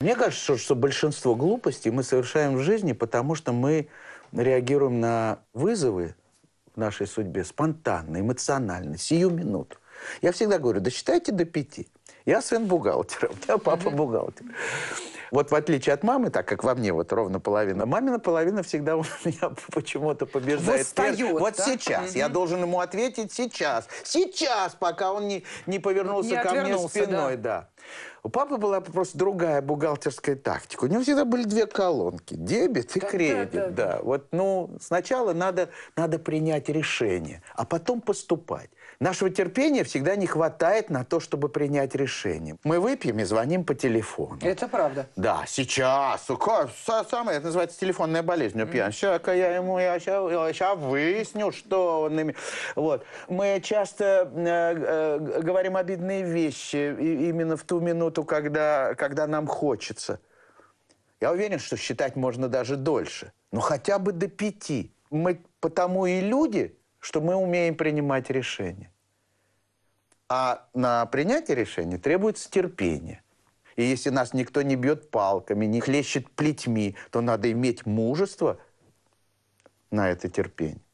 Мне кажется, что большинство глупостей мы совершаем в жизни, потому что мы реагируем на вызовы в нашей судьбе спонтанно, эмоционально, сию минуту. Я всегда говорю, досчитайте до пяти. Я сын бухгалтера, у меня папа бухгалтер. Вот в отличие от мамы, так как во мне вот ровно половина, мамина половина всегда у меня почему-то побеждает. Восстает, вот да? сейчас. Я должен ему ответить сейчас. Сейчас, пока он не, не повернулся не ко мне спиной. Да. Да. У папы была просто другая бухгалтерская тактика. У него всегда были две колонки. Дебет и кредит. Да, Вот, ну, сначала надо, надо принять решение, а потом поступать. Нашего терпения всегда не хватает на то, чтобы принять решение. Мы выпьем и звоним по телефону. Это правда. Да, сейчас. Самое, это называется телефонная болезнь у пьян. Сейчас я ему, я сейчас, я сейчас выясню, что он ими... Вот. Мы часто э, э, говорим обидные вещи именно в ту минуту, минуту, когда, когда нам хочется. Я уверен, что считать можно даже дольше. Но хотя бы до пяти. Мы потому и люди, что мы умеем принимать решения. А на принятие решения требуется терпение. И если нас никто не бьет палками, не хлещет плетьми, то надо иметь мужество на это терпение.